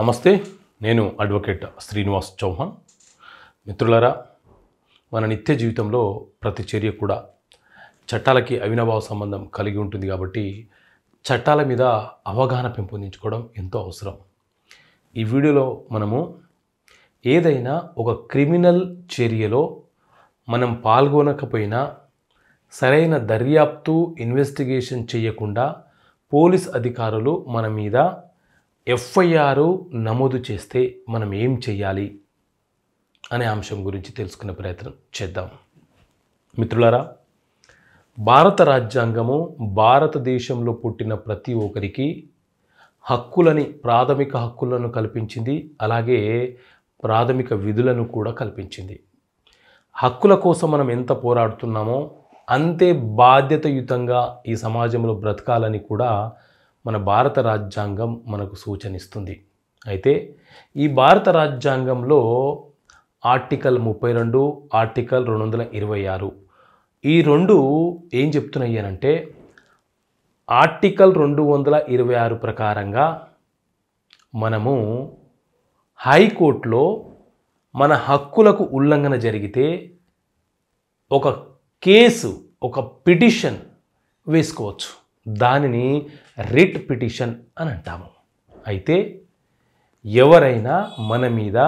నమస్తే నేను అడ్వకేట్ శ్రీనివాస్ చౌహాన్ మిత్రులరా మన నిత్య జీవితంలో ప్రతి చర్య కూడా చట్టాలకి అవినాభావ సంబంధం కలిగి ఉంటుంది కాబట్టి చట్టాల మీద అవగాహన పెంపొందించుకోవడం ఎంతో అవసరం ఈ వీడియోలో మనము ఏదైనా ఒక క్రిమినల్ చర్యలో మనం పాల్గొనకపోయినా సరైన దర్యాప్తు ఇన్వెస్టిగేషన్ చేయకుండా పోలీస్ అధికారులు మన మీద ఎఫ్ఐఆర్ నమోదు చేస్తే మనం ఏం చేయాలి అనే అంశం గురించి తెలుసుకునే ప్రయత్నం చేద్దాం మిత్రులారా భారత రాజ్యాంగము భారతదేశంలో పుట్టిన ప్రతి ఒక్కరికి హక్కులని ప్రాథమిక హక్కులను కల్పించింది అలాగే ప్రాథమిక విధులను కూడా కల్పించింది హక్కుల కోసం మనం ఎంత పోరాడుతున్నామో అంతే బాధ్యతయుతంగా ఈ సమాజంలో బ్రతకాలని కూడా మన భారత రాజ్యాంగం మనకు సూచనిస్తుంది అయితే ఈ భారత రాజ్యాంగంలో ఆర్టికల్ ముప్పై రెండు ఆర్టికల్ రెండు వందల ఇరవై ఆరు ఈ రెండు ఏం చెప్తున్నాయి అంటే ఆర్టికల్ రెండు వందల ఇరవై ఆరు ప్రకారంగా మనము హైకోర్టులో మన హక్కులకు ఉల్లంఘన జరిగితే ఒక కేసు ఒక పిటిషన్ వేసుకోవచ్చు దానిని రిట్ పిటిషన్ అని అంటాము అయితే ఎవరైనా మన మీద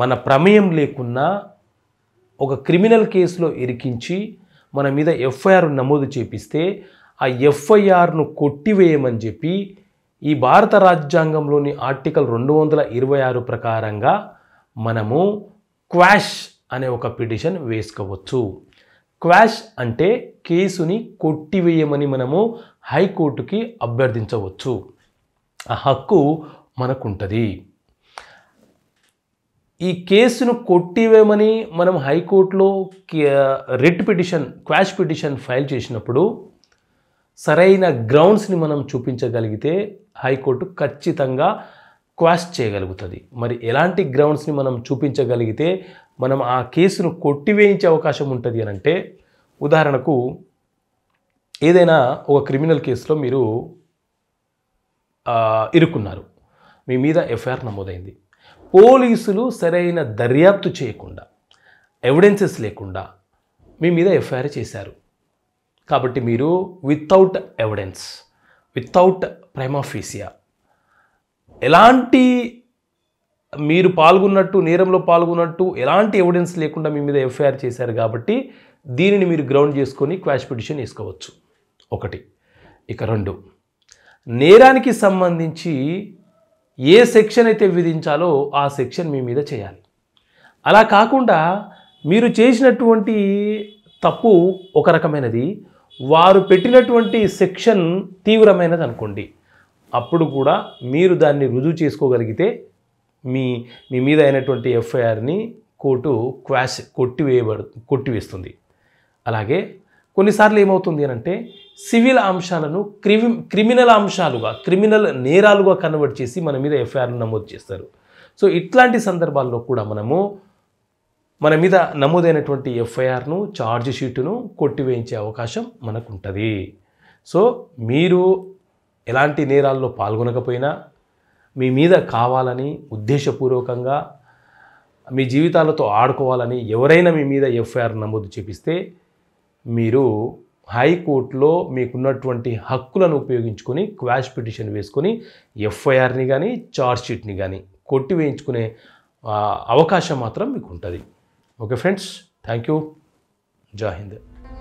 మన ప్రమేయం లేకున్నా ఒక క్రిమినల్ కేసులో ఇరికించి మన మీద ఎఫ్ఐఆర్ నమోదు చేపిస్తే ఆ ఎఫ్ఐఆర్ను కొట్టివేయమని చెప్పి ఈ భారత రాజ్యాంగంలోని ఆర్టికల్ రెండు వందల ఇరవై ఆరు ప్రకారంగా మనము క్వాష్ అనే ఒక పిటిషన్ వేసుకోవచ్చు క్వాష్ అంటే కేసుని కొట్టివేయమని మనము హైకోర్టుకి అభ్యర్థించవచ్చు ఆ హక్కు మనకుంటుంది ఈ కేసును కొట్టివేయమని మనం హైకోర్టులో writ petition quash petition file చేసినప్పుడు సరైన గ్రౌండ్స్ని మనం చూపించగలిగితే హైకోర్టు ఖచ్చితంగా క్వాష్ చేయగలుగుతుంది మరి ఎలాంటి గ్రౌండ్స్ని మనం చూపించగలిగితే మనం ఆ కేసును కొట్టివేయించే అవకాశం ఉంటుంది అని అంటే ఉదాహరణకు ఏదైనా ఒక క్రిమినల్ కేసులో మీరు ఇరుక్కున్నారు మీ మీద ఎఫ్ఐఆర్ నమోదైంది పోలీసులు సరైన దర్యాప్తు చేయకుండా ఎవిడెన్సెస్ లేకుండా మీ మీద ఎఫ్ఐఆర్ చేశారు కాబట్టి మీరు వితౌట్ ఎవిడెన్స్ వితౌట్ ప్రైమాఫీసియా ఎలాంటి మీరు పాల్గొన్నట్టు నేరంలో పాల్గొన్నట్టు ఎలాంటి ఎవిడెన్స్ లేకుండా మీ మీద ఎఫ్ఐఆర్ చేశారు కాబట్టి దీనిని మీరు గ్రౌండ్ చేసుకొని క్వాష్ పిటిషన్ వేసుకోవచ్చు ఒకటి ఇక రెండు నేరానికి సంబంధించి ఏ సెక్షన్ అయితే విధించాలో ఆ సెక్షన్ మీ మీద చేయాలి అలా కాకుండా మీరు చేసినటువంటి తప్పు ఒక రకమైనది వారు పెట్టినటువంటి సెక్షన్ తీవ్రమైనది అనుకోండి అప్పుడు కూడా మీరు దాన్ని రుజువు చేసుకోగలిగితే మీ మీ మీద అయినటువంటి ఎఫ్ఐఆర్ని కోర్టు క్వాష్ కొట్టివేయబడు కొట్టివేస్తుంది అలాగే కొన్నిసార్లు ఏమవుతుంది అంటే సివిల్ అంశాలను క్రిమి క్రిమినల్ అంశాలుగా క్రిమినల్ నేరాలుగా కన్వర్ట్ చేసి మన మీద ఎఫ్ఐఆర్ను నమోదు చేస్తారు సో ఇట్లాంటి సందర్భాల్లో కూడా మనము మన మీద నమోదైనటువంటి ఎఫ్ఐఆర్ను ఛార్జ్ షీటును కొట్టివేయించే అవకాశం మనకుంటుంది సో మీరు ఎలాంటి నేరాల్లో పాల్గొనకపోయినా మీ మీద కావాలని ఉద్దేశపూర్వకంగా మీ జీవితాలతో ఆడుకోవాలని ఎవరైనా మీ మీద ఎఫ్ఐఆర్ నమోదు చేపిస్తే మీరు హైకోర్టులో మీకున్నటువంటి హక్కులను ఉపయోగించుకొని క్వాష్ పిటిషన్ వేసుకొని ఎఫ్ఐఆర్ని కానీ ఛార్జ్షీట్ని కానీ కొట్టి వేయించుకునే అవకాశం మాత్రం మీకు ఉంటుంది ఓకే ఫ్రెండ్స్ థ్యాంక్ యూ జై హింద్